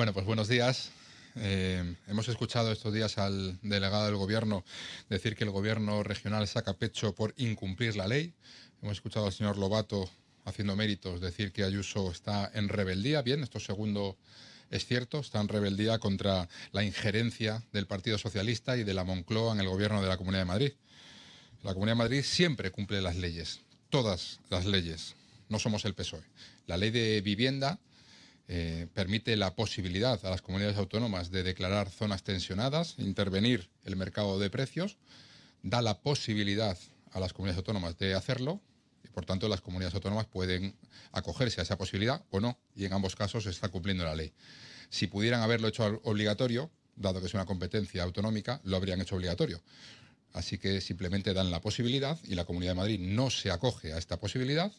Bueno, pues buenos días. Eh, hemos escuchado estos días al delegado del Gobierno decir que el Gobierno regional saca pecho por incumplir la ley. Hemos escuchado al señor Lobato haciendo méritos decir que Ayuso está en rebeldía. Bien, esto segundo es cierto, está en rebeldía contra la injerencia del Partido Socialista y de la Moncloa en el Gobierno de la Comunidad de Madrid. La Comunidad de Madrid siempre cumple las leyes, todas las leyes. No somos el PSOE. La ley de vivienda eh, permite la posibilidad a las comunidades autónomas de declarar zonas tensionadas, intervenir el mercado de precios, da la posibilidad a las comunidades autónomas de hacerlo y por tanto las comunidades autónomas pueden acogerse a esa posibilidad o no y en ambos casos se está cumpliendo la ley. Si pudieran haberlo hecho obligatorio, dado que es una competencia autonómica, lo habrían hecho obligatorio. Así que simplemente dan la posibilidad y la Comunidad de Madrid no se acoge a esta posibilidad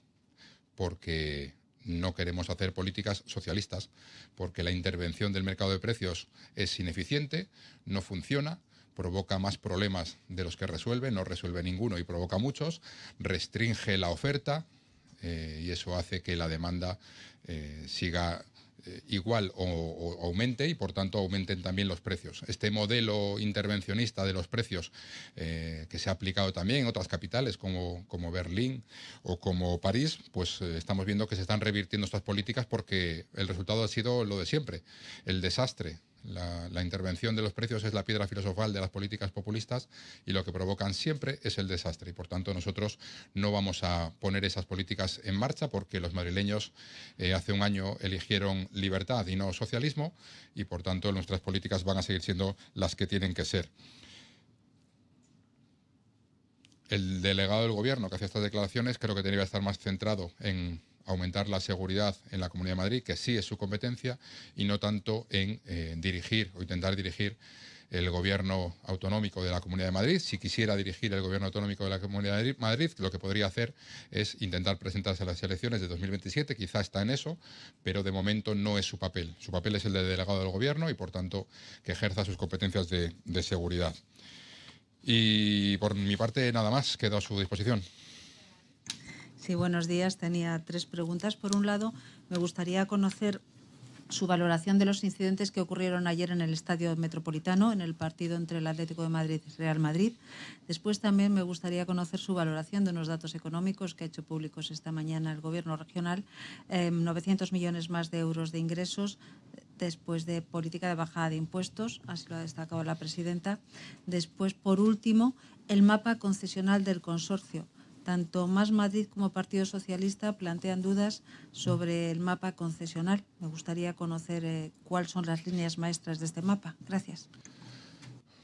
porque no queremos hacer políticas socialistas porque la intervención del mercado de precios es ineficiente, no funciona, provoca más problemas de los que resuelve, no resuelve ninguno y provoca muchos, restringe la oferta eh, y eso hace que la demanda eh, siga eh, igual o, aumente y por tanto aumenten también los precios. Este modelo intervencionista de los precios eh, que se ha aplicado también en otras capitales como, como Berlín o como París, pues eh, estamos viendo que se están revirtiendo estas políticas porque el resultado ha sido lo de siempre, el desastre la, intervención de los precios es la piedra filosofal de las políticas populistas y lo que provocan siempre es el desastre. Y por tanto nosotros no vamos a poner esas políticas en marcha porque los madrileños eh, hace un año eligieron libertad y no socialismo y por tanto nuestras políticas van a seguir siendo las que tienen que ser el delegado del gobierno que hace estas declaraciones creo que tenía que estar más centrado en aumentar la seguridad en la Comunidad de Madrid, que sí es su competencia, y no tanto en eh, dirigir o intentar dirigir el gobierno autonómico de la Comunidad de Madrid. Si quisiera dirigir el gobierno autonómico de la Comunidad de Madrid, lo que podría hacer es intentar presentarse a las elecciones de 2027, quizá está en eso, pero de momento no es su papel. Su papel es el de delegado del gobierno y, por tanto, que ejerza sus competencias de, de seguridad. Y por mi parte, nada más, quedo a su disposición. Sí, buenos días. Tenía tres preguntas. Por un lado, me gustaría conocer su valoración de los incidentes que ocurrieron ayer en el Estadio Metropolitano, en el partido entre el Atlético de Madrid y Real Madrid. Después también me gustaría conocer su valoración de unos datos económicos que ha hecho públicos esta mañana el Gobierno regional. 900 em, millones más de euros de ingresos después de política de bajada de impuestos, así lo ha destacado la presidenta. Después, por último, el mapa concesional del consorcio tanto Más Madrid como Partido Socialista plantean dudas sobre el mapa concesional. Me gustaría conocer eh, cuáles son las líneas maestras de este mapa. Gracias.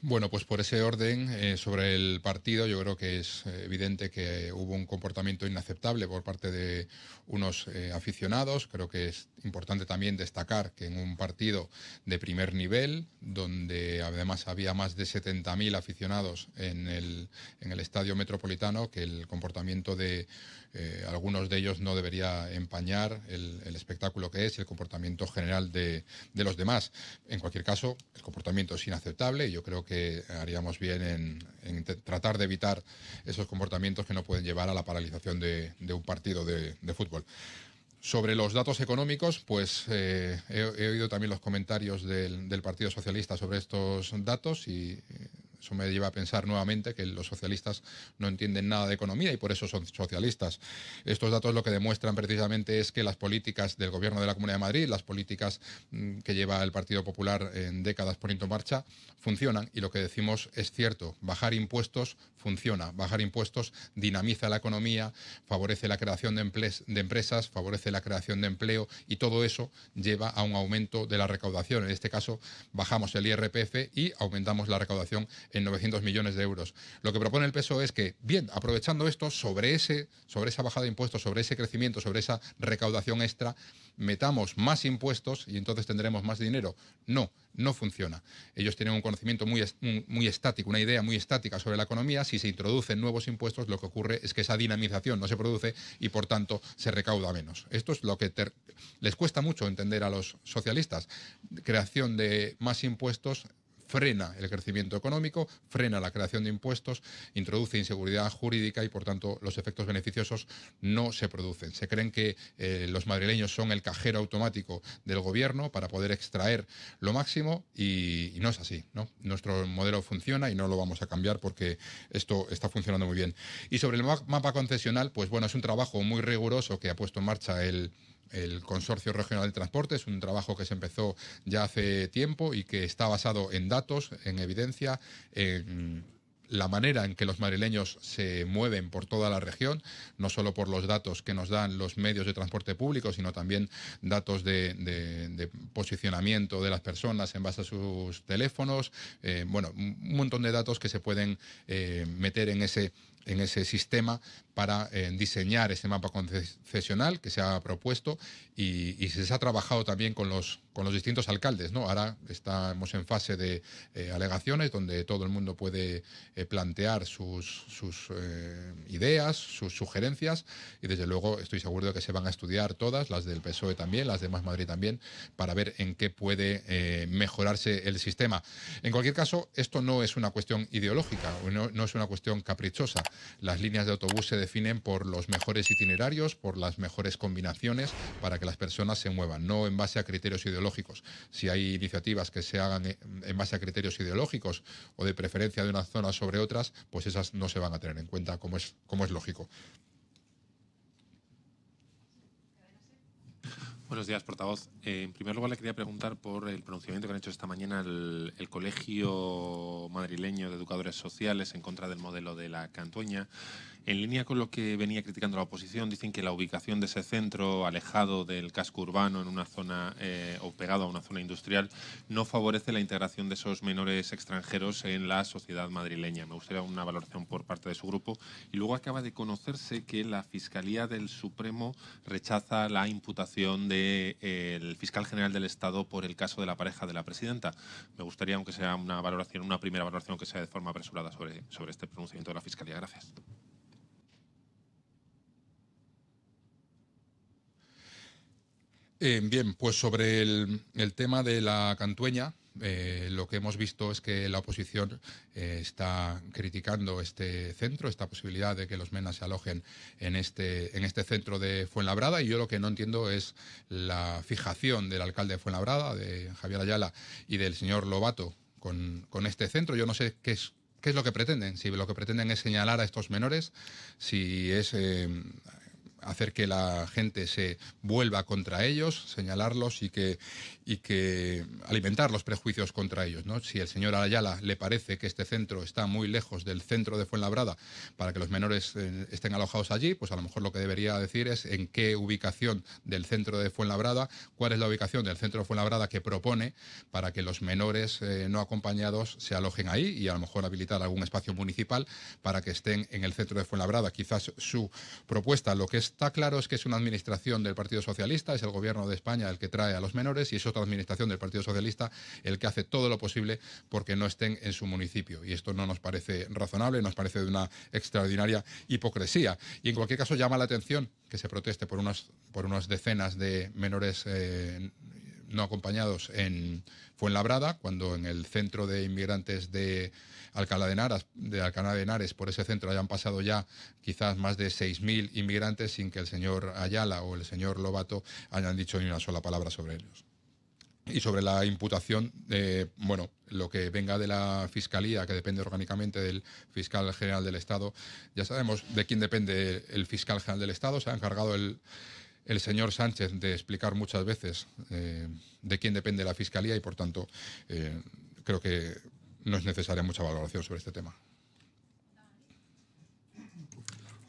Bueno, pues por ese orden, eh, sobre el partido, yo creo que es evidente que hubo un comportamiento inaceptable por parte de unos eh, aficionados. Creo que es importante también destacar que en un partido de primer nivel, donde además había más de 70.000 aficionados en el, en el estadio metropolitano, que el comportamiento de eh, algunos de ellos no debería empañar el, espectáculo que es el comportamiento general de, de los demás. En cualquier caso, el comportamiento es inaceptable y yo creo que que haríamos bien en, tratar de evitar esos comportamientos que no pueden llevar a la paralización de, un partido de, fútbol. Sobre los datos económicos, pues eh, he, oído también los comentarios del, Partido Socialista sobre estos datos y eh, eso me lleva a pensar nuevamente que los socialistas no entienden nada de economía y por eso son socialistas. Estos datos lo que demuestran precisamente es que las políticas del gobierno de la Comunidad de Madrid, las políticas mm, que lleva el Partido Popular en décadas poniendo en marcha, funcionan y lo que decimos es cierto. Bajar impuestos funciona. Bajar impuestos dinamiza la economía, favorece la creación de, de empresas, favorece la creación de empleo y todo eso lleva a un aumento de la recaudación. En este caso, bajamos el IRPF y aumentamos la recaudación en 900 millones de euros. Lo que propone el PSOE es que, bien, aprovechando esto, sobre, ese, sobre esa bajada de impuestos, sobre ese crecimiento, sobre esa recaudación extra, metamos más impuestos y entonces tendremos más dinero. No, no funciona. Ellos tienen un conocimiento muy, muy estático, una idea muy estática sobre la economía. Si se introducen nuevos impuestos, lo que ocurre es que esa dinamización no se produce y, por tanto, se recauda menos. Esto es lo que les cuesta mucho entender a los socialistas. Creación de más impuestos frena el crecimiento económico, frena la creación de impuestos, introduce inseguridad jurídica y por tanto los efectos beneficiosos no se producen. Se creen que eh, los madrileños son el cajero automático del gobierno para poder extraer lo máximo y, no es así. Nuestro modelo funciona y no lo vamos a cambiar porque esto está funcionando muy bien. Y sobre el mapa concesional, pues bueno, es un trabajo muy riguroso que ha puesto en marcha el el Consorcio Regional de Transporte. Es un trabajo que se empezó ya hace tiempo y que está basado en datos, en evidencia, en la manera en que los madrileños se mueven por toda la región, no solo por los datos que nos dan los medios de transporte público, sino también datos de, posicionamiento de las personas en base a sus teléfonos, eh, bueno, un montón de datos que se pueden eh, meter en ese en ese sistema para eh, diseñar ese mapa concesional que se ha propuesto y, se ha trabajado también con los, con los distintos alcaldes. Ahora estamos en fase de eh, alegaciones donde todo el mundo puede eh, plantear sus, ideas, sus sugerencias y desde luego estoy seguro de que se van a estudiar todas, las del PSOE también, las de Más Madrid también, para ver en qué puede mejorarse el sistema. En cualquier caso, esto no es una cuestión ideológica, no, no es una cuestión caprichosa. Las líneas de autobús se definen por los mejores itinerarios, por las mejores combinaciones para que las personas se muevan, no en base a criterios ideológicos. Si hay iniciativas que se hagan en base a criterios ideológicos o de preferencia de una zona sobre otras, pues esas no se van a tener en cuenta como es, como es lógico. Buenos días, portavoz. Eh, en primer lugar, le quería preguntar por el pronunciamiento que han hecho esta mañana el, Colegio Madrileño de Educadores Sociales en contra del modelo de la Cantueña. En línea con lo que venía criticando la oposición, dicen que la ubicación de ese centro, alejado del casco urbano, en una zona eh, o pegado a una zona industrial, no favorece la integración de esos menores extranjeros en la sociedad madrileña. Me gustaría una valoración por parte de su grupo. Y luego acaba de conocerse que la Fiscalía del Supremo rechaza la imputación de eh, el fiscal general del Estado por el caso de la pareja de la presidenta. Me gustaría, aunque sea una valoración, una primera valoración que sea de forma apresurada sobre, sobre este pronunciamiento de la Fiscalía. Gracias. Eh, bien, pues sobre el, el tema de la cantueña, eh, lo que hemos visto es que la oposición eh, está criticando este centro, esta posibilidad de que los menas se alojen en este, en este centro de Fuenlabrada. Y yo lo que no entiendo es la fijación del alcalde de Fuenlabrada, de Javier Ayala y del señor Lobato. Con, este centro, yo no sé qué es, ¿Qué es lo que pretenden? Si lo que pretenden es señalar a estos menores, si es eh, hacer que la gente se vuelva contra ellos, señalarlos y que, y que alimentar los prejuicios contra ellos. ¿no? Si el señor Ayala le parece que este centro está muy lejos del centro de Fuenlabrada para que los menores eh, estén alojados allí, pues a lo mejor lo que debería decir es en qué ubicación del centro de Fuenlabrada, cuál es la ubicación del centro de Fuenlabrada que propone para que los menores eh, no acompañados se alojen ahí y a lo mejor habilitar algún espacio municipal para que estén en el centro de Fuenlabrada. Quizás su propuesta, lo que está claro es que es una administración del Partido Socialista, es el gobierno de España el que trae a los menores y eso Administración del Partido Socialista el que hace todo lo posible porque no estén en su municipio. Y esto no nos parece razonable, nos parece de una extraordinaria hipocresía. Y en cualquier caso llama la atención que se proteste por unas, por unas decenas de menores eh, no acompañados en Fuenlabrada, cuando en el centro de inmigrantes de Alcalá de, Henares, de, Alcalá de Henares, por ese centro hayan pasado ya quizás más de 6.000 inmigrantes sin que el señor Ayala o el señor Lobato hayan dicho ni una sola palabra sobre ellos. Y sobre la imputación, bueno, lo que venga de la Fiscalía, que depende orgánicamente del Fiscal General del Estado, ya sabemos de quién depende el Fiscal General del Estado, se ha encargado el, señor Sánchez de explicar muchas veces eh, de quién depende la Fiscalía y, por tanto, eh, creo que no es necesaria mucha valoración sobre este tema.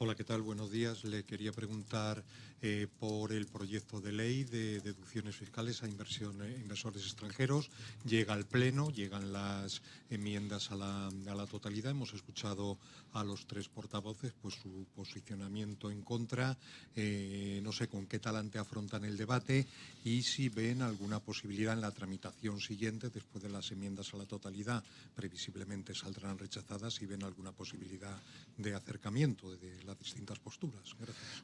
Hola, ¿qué tal? Buenos días. Le quería preguntar eh, por el proyecto de ley de deducciones fiscales a eh, inversores extranjeros. Llega al Pleno, llegan las enmiendas a la, totalidad. Hemos escuchado a los tres portavoces pues, su posicionamiento en contra. Eh, no sé con qué talante afrontan el debate y si ven alguna posibilidad en la tramitación siguiente, después de las enmiendas a la totalidad, previsiblemente saldrán rechazadas, si ven alguna posibilidad de acercamiento de distintas posturas.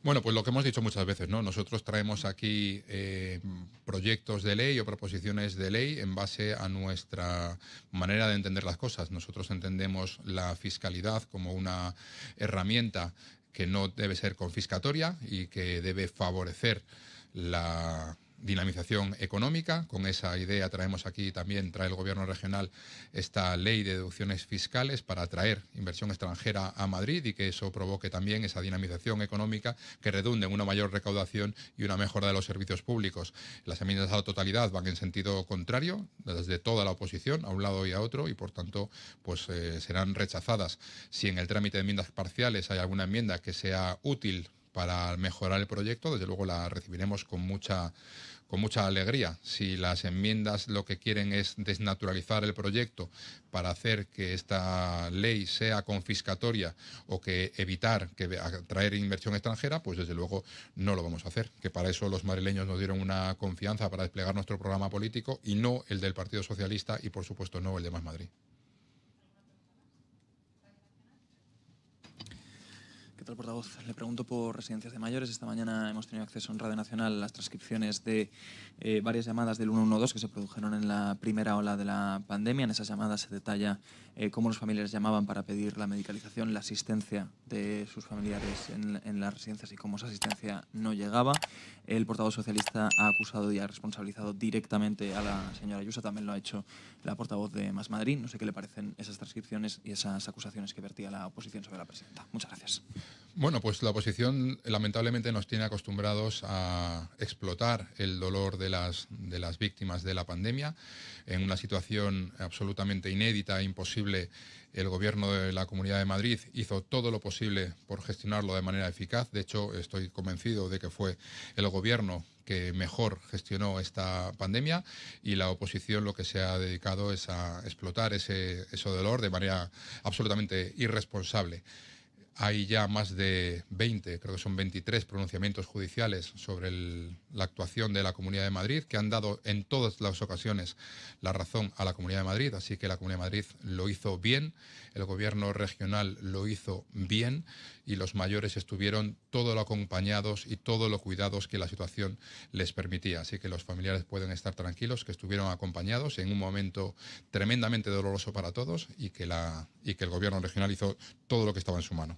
Bueno, pues lo que hemos dicho muchas veces, ¿no? Nosotros traemos aquí eh, proyectos de ley o proposiciones de ley en base a nuestra manera de entender las cosas. Nosotros entendemos la fiscalidad como una herramienta que no debe ser confiscatoria y que debe favorecer la dinamización económica. Con esa idea traemos aquí también, trae el Gobierno regional esta ley de deducciones fiscales para atraer inversión extranjera a Madrid y que eso provoque también esa dinamización económica que redunde en una mayor recaudación y una mejora de los servicios públicos. Las enmiendas a totalidad van en sentido contrario, desde toda la oposición, a un lado y a otro, y por tanto pues eh, serán rechazadas. Si en el trámite de enmiendas parciales hay alguna enmienda que sea útil para mejorar el proyecto, desde luego la recibiremos con mucha con mucha alegría. Si las enmiendas lo que quieren es desnaturalizar el proyecto para hacer que esta ley sea confiscatoria o que evitar que atraer inversión extranjera, pues desde luego no lo vamos a hacer. Que para eso los madrileños nos dieron una confianza para desplegar nuestro programa político y no el del Partido Socialista y por supuesto no el de Más Madrid. Le pregunto por residencias de mayores. Esta mañana hemos tenido acceso en Radio Nacional a las transcripciones de eh, varias llamadas del 112 que se produjeron en la primera ola de la pandemia. En esas llamadas se detalla eh, cómo los familiares llamaban para pedir la medicalización, la asistencia de sus familiares en, las residencias y cómo esa asistencia no llegaba. El portavoz socialista ha acusado y ha responsabilizado directamente a la señora Ayusa. También lo ha hecho la portavoz de Más Madrid. No sé qué le parecen esas transcripciones y esas acusaciones que vertía la oposición sobre la presidenta. Muchas gracias. Bueno, pues la oposición lamentablemente nos tiene acostumbrados a explotar el dolor de las, víctimas de la pandemia. En una situación absolutamente inédita e imposible, el gobierno de la Comunidad de Madrid hizo todo lo posible por gestionarlo de manera eficaz. De hecho, estoy convencido de que fue el gobierno que mejor gestionó esta pandemia y la oposición lo que se ha dedicado es a explotar ese dolor de manera absolutamente irresponsable. Hay ya más de 20, creo que son 23 pronunciamientos judiciales sobre la actuación de la Comunidad de Madrid, que han dado en todas las ocasiones la razón a la Comunidad de Madrid, así que la Comunidad de Madrid lo hizo bien, el gobierno regional lo hizo bien y los mayores estuvieron todo lo acompañados y todo lo cuidados que la situación les permitía. Así que los familiares pueden estar tranquilos, que estuvieron acompañados en un momento tremendamente doloroso para todos y que, la, y que el gobierno regional hizo todo lo que estaba en su mano.